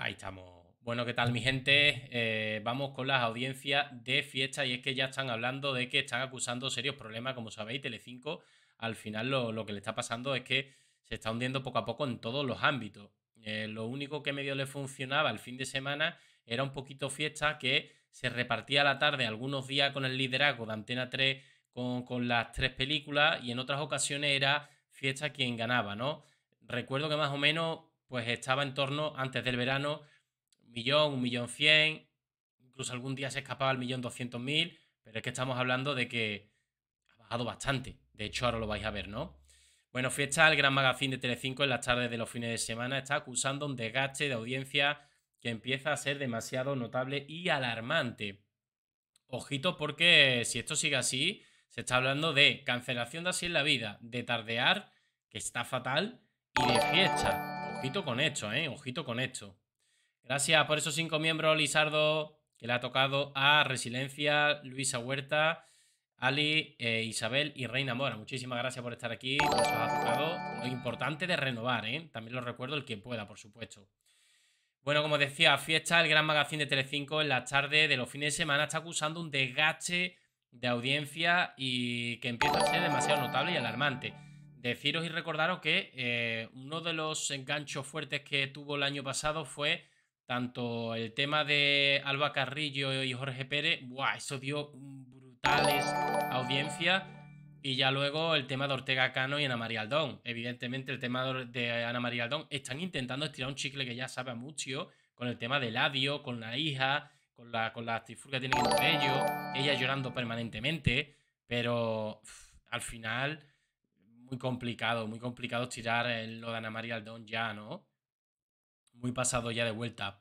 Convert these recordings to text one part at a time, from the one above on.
Ahí estamos. Bueno, ¿qué tal mi gente? Eh, vamos con las audiencias de fiesta y es que ya están hablando de que están acusando serios problemas, como sabéis, Telecinco al final lo, que le está pasando es que se está hundiendo poco a poco en todos los ámbitos. Eh, lo único que medio le funcionaba el fin de semana era un poquito fiesta que se repartía a la tarde algunos días con el liderazgo de Antena 3 con, con las tres películas y en otras ocasiones era fiesta quien ganaba, ¿no? Recuerdo que más o menos pues estaba en torno, antes del verano, un millón, un millón cien, incluso algún día se escapaba al millón doscientos mil, pero es que estamos hablando de que ha bajado bastante. De hecho, ahora lo vais a ver, ¿no? Bueno, Fiesta, el gran magazine de Telecinco en las tardes de los fines de semana, está acusando un desgaste de audiencia que empieza a ser demasiado notable y alarmante. Ojito porque si esto sigue así, se está hablando de cancelación de Así en la Vida, de Tardear, que está fatal, y de Fiesta. Ojito con esto, ¿eh? Ojito con esto. Gracias por esos cinco miembros, Lizardo, que le ha tocado a Resiliencia, Luisa Huerta, Ali, eh, Isabel y Reina Mora. Muchísimas gracias por estar aquí. Nos ha tocado lo importante de renovar, ¿eh? También lo recuerdo el que pueda, por supuesto. Bueno, como decía, fiesta, el gran magazine de Telecinco en la tarde de los fines de semana está acusando un desgaste de audiencia y que empieza a ser demasiado notable y alarmante deciros y recordaros que eh, uno de los enganchos fuertes que tuvo el año pasado fue tanto el tema de Alba Carrillo y Jorge Pérez, ¡buah! eso dio brutales audiencias. Y ya luego el tema de Ortega Cano y Ana María Aldón. Evidentemente el tema de Ana María Aldón están intentando estirar un chicle que ya sabe mucho con el tema del ladio, con la hija, con la, con la que tiene entre ellos, ella llorando permanentemente, pero al final muy complicado, muy complicado tirar lo de Ana María Aldón ya, ¿no? Muy pasado ya de vuelta.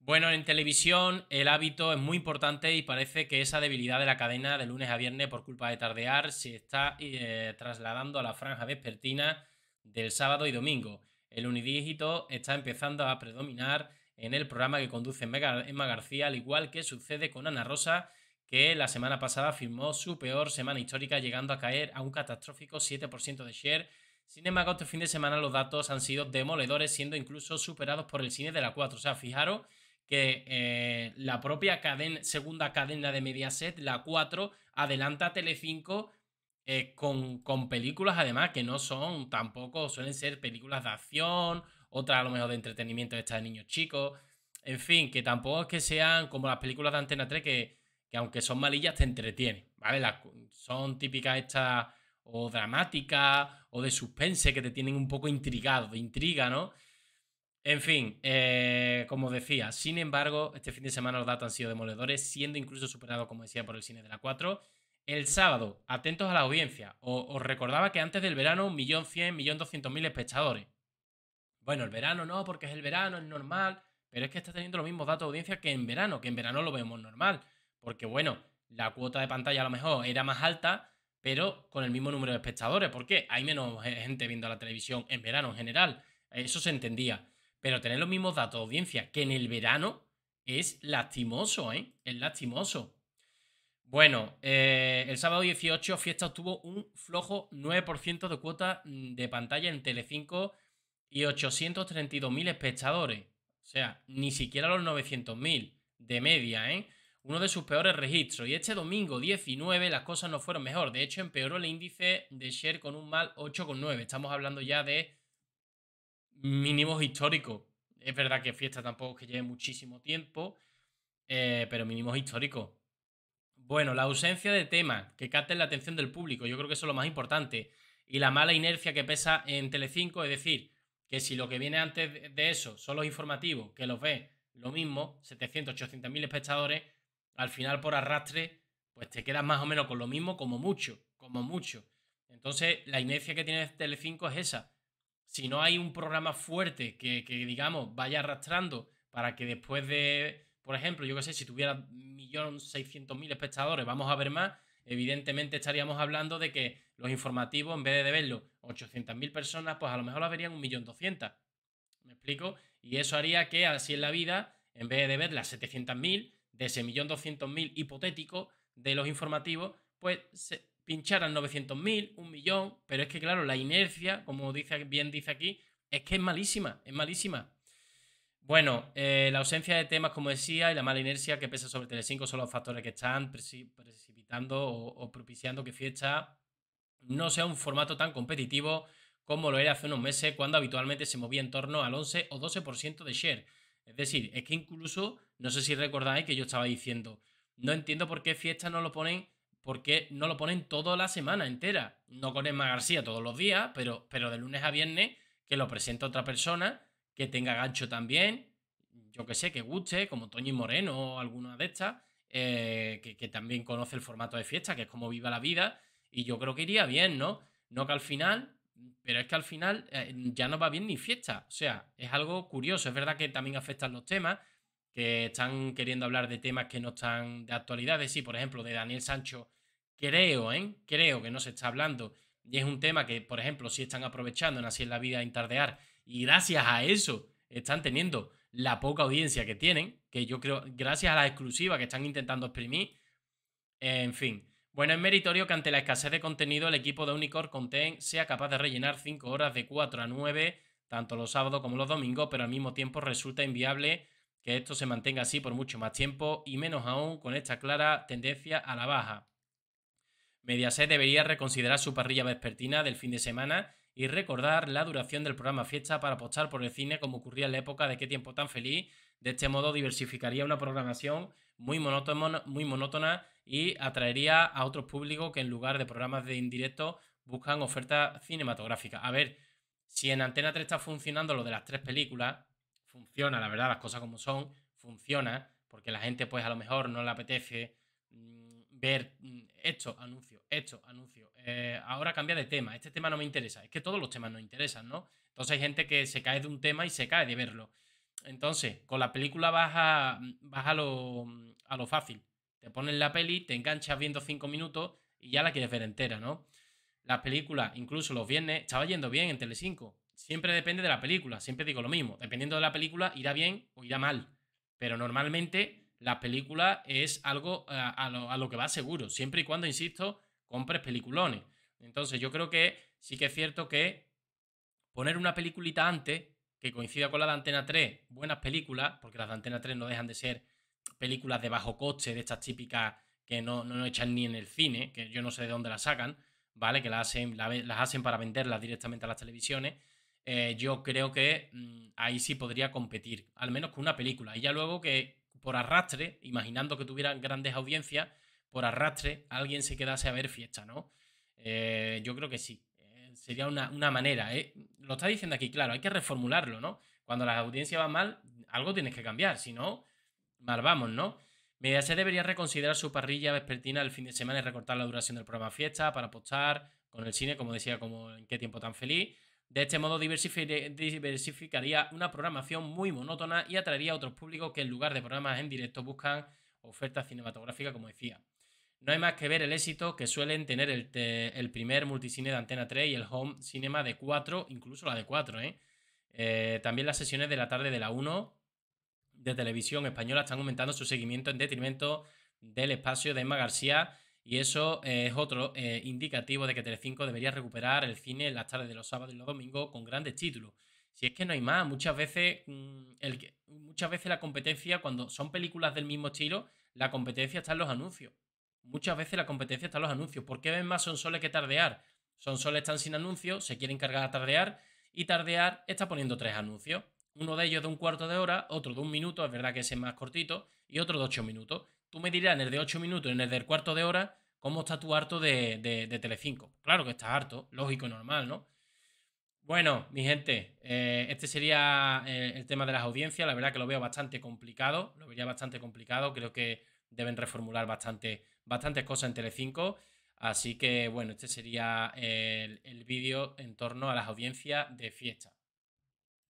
Bueno, en televisión el hábito es muy importante y parece que esa debilidad de la cadena de lunes a viernes por culpa de tardear se está eh, trasladando a la franja vespertina del sábado y domingo. El unidígito está empezando a predominar en el programa que conduce Emma García, al igual que sucede con Ana Rosa, que la semana pasada firmó su peor semana histórica, llegando a caer a un catastrófico 7% de share. Sin embargo, este fin de semana los datos han sido demoledores, siendo incluso superados por el cine de la 4. O sea, fijaros que eh, la propia segunda cadena de Mediaset, la 4, adelanta a Telecinco eh, con, con películas además que no son tampoco, suelen ser películas de acción, otras a lo mejor de entretenimiento, estas de niños chicos, en fin, que tampoco es que sean como las películas de Antena 3 que que aunque son malillas te entretienen, ¿vale? son típicas estas o dramáticas o de suspense que te tienen un poco intrigado, de intriga, ¿no? En fin, eh, como decía, sin embargo, este fin de semana los datos han sido demoledores, siendo incluso superados, como decía, por el cine de la 4. El sábado, atentos a la audiencia, os recordaba que antes del verano 1.100.000, 1.200.000 espectadores. Bueno, el verano no, porque es el verano, es normal, pero es que está teniendo los mismos datos de audiencia que en verano, que en verano lo vemos normal. Porque bueno, la cuota de pantalla a lo mejor era más alta, pero con el mismo número de espectadores. ¿Por qué? Hay menos gente viendo la televisión en verano en general. Eso se entendía. Pero tener los mismos datos de audiencia que en el verano es lastimoso, ¿eh? Es lastimoso. Bueno, eh, el sábado 18 Fiesta tuvo un flojo 9% de cuota mm, de pantalla en Telecinco y 832.000 espectadores. O sea, ni siquiera los 900.000 de media, ¿eh? uno de sus peores registros. Y este domingo 19 las cosas no fueron mejor. De hecho, empeoró el índice de share con un mal 8,9. Estamos hablando ya de mínimos históricos. Es verdad que fiesta tampoco que lleve muchísimo tiempo, eh, pero mínimos históricos. Bueno, la ausencia de temas que capten la atención del público, yo creo que eso es lo más importante. Y la mala inercia que pesa en Telecinco, es decir, que si lo que viene antes de eso son los informativos, que los ve lo mismo, 700, 800 mil espectadores, al final por arrastre, pues te quedas más o menos con lo mismo, como mucho, como mucho. Entonces, la inercia que tiene Telecinco es esa. Si no hay un programa fuerte que, que digamos, vaya arrastrando para que después de, por ejemplo, yo qué sé, si tuviera 1.600.000 espectadores, vamos a ver más, evidentemente estaríamos hablando de que los informativos, en vez de verlos 800.000 personas, pues a lo mejor las verían 1.200.000. ¿Me explico? Y eso haría que así en la vida, en vez de ver las 700.000, de ese millón doscientos mil hipotético de los informativos, pues se pincharan 900.000, un millón, pero es que claro, la inercia, como dice, bien dice aquí, es que es malísima, es malísima. Bueno, eh, la ausencia de temas, como decía, y la mala inercia que pesa sobre Telecinco son los factores que están precipitando o, propiciando que Fiesta no sea un formato tan competitivo como lo era hace unos meses, cuando habitualmente se movía en torno al 11 o 12% de share. Es decir, es que incluso, no sé si recordáis que yo estaba diciendo, no entiendo por qué fiesta no lo ponen, porque no lo ponen toda la semana entera. No con Emma García todos los días, pero, pero de lunes a viernes que lo presenta otra persona, que tenga gancho también, yo que sé, que guste, como Toñi Moreno o alguna de estas, eh, que, que también conoce el formato de fiesta, que es como viva la vida, y yo creo que iría bien, ¿no? No que al final pero es que al final eh, ya no va bien ni fiesta. O sea, es algo curioso. Es verdad que también afectan los temas, que están queriendo hablar de temas que no están de actualidad. Sí, por ejemplo, de Daniel Sancho, creo, ¿eh? Creo que no se está hablando. Y es un tema que, por ejemplo, si están aprovechando en Así es la vida Intardear. Y gracias a eso están teniendo la poca audiencia que tienen, que yo creo, gracias a la exclusiva que están intentando exprimir. En fin, bueno, es meritorio que ante la escasez de contenido el equipo de Unicorn Content sea capaz de rellenar 5 horas de 4 a 9, tanto los sábados como los domingos, pero al mismo tiempo resulta inviable que esto se mantenga así por mucho más tiempo y menos aún con esta clara tendencia a la baja. Mediaset debería reconsiderar su parrilla vespertina del fin de semana y recordar la duración del programa Fiesta para apostar por el cine como ocurría en la época de qué tiempo tan feliz de este modo diversificaría una programación muy monótona, muy monótona y atraería a otros públicos que en lugar de programas de indirecto buscan ofertas cinematográficas. A ver, si en Antena 3 está funcionando lo de las tres películas, funciona, la verdad, las cosas como son, funciona, porque la gente pues a lo mejor no le apetece mm, ver mm, esto, anuncio, esto, anuncio. Eh, ahora cambia de tema, este tema no me interesa, es que todos los temas no interesan, ¿no? Entonces hay gente que se cae de un tema y se cae de verlo. Entonces, con la película vas a, a, lo, a lo fácil. Te pones la peli, te enganchas viendo cinco minutos y ya la quieres ver entera, ¿no? Las películas, incluso los viernes, estaba yendo bien en Telecinco. Siempre depende de la película, siempre digo lo mismo. Dependiendo de la película, irá bien o irá mal. Pero normalmente la película es algo eh, a, lo, a lo que va seguro, siempre y cuando, insisto, compres peliculones. Entonces yo creo que sí que es cierto que poner una peliculita antes que coincida con la de Antena 3, buenas películas, porque las de Antena 3 no dejan de ser películas de bajo coste, de estas típicas que no, no, echan ni en el cine, que yo no sé de dónde las sacan, ¿vale? Que las hacen, las hacen para venderlas directamente a las televisiones. Eh, yo creo que mm, ahí sí podría competir, al menos con una película. Y ya luego que por arrastre, imaginando que tuvieran grandes audiencias, por arrastre alguien se quedase a ver fiesta, ¿no? Eh, yo creo que sí sería una, manera. ¿eh? Lo está diciendo aquí, claro, hay que reformularlo, ¿no? Cuando las audiencias van mal, algo tienes que cambiar, si no, mal vamos, ¿no? Mediaset debería reconsiderar su parrilla vespertina el fin de semana y recortar la duración del programa Fiesta para apostar con el cine, como decía, como en qué tiempo tan feliz. De este modo diversificaría una programación muy monótona y atraería a otros públicos que en lugar de programas en directo buscan ofertas cinematográficas, como decía. No hay más que ver el éxito que suelen tener el, primer multicine de Antena 3 y el home cinema de 4, incluso la de 4. ¿eh? Eh, también las sesiones de la tarde de la 1 de televisión española están aumentando su seguimiento en detrimento del espacio de Emma García. Y eso eh, es otro indicativo de que Telecinco debería recuperar el cine en las tardes de los sábados y los domingos con grandes títulos. Si es que no hay más, muchas veces, mm, el, muchas veces la competencia, cuando son películas del mismo estilo, la competencia está en los anuncios muchas veces la competencia está en los anuncios. ¿Por qué ven más son soles que Tardear? Son Sonsoles están sin anuncios, se quieren cargar a Tardear y Tardear está poniendo tres anuncios. Uno de ellos de un cuarto de hora, otro de un minuto, es verdad que ese es más cortito, y otro de ocho minutos. Tú me dirás en el de ocho minutos y en el del cuarto de hora cómo está tu harto de, de, Telecinco. Claro que está harto, lógico y normal, ¿no? Bueno, mi gente, eh, este sería eh, el tema de las audiencias. La verdad que lo veo bastante complicado, lo vería bastante complicado. Creo que deben reformular bastante bastantes cosas en Telecinco. Así que bueno, este sería el, el vídeo en torno a las audiencias de fiesta.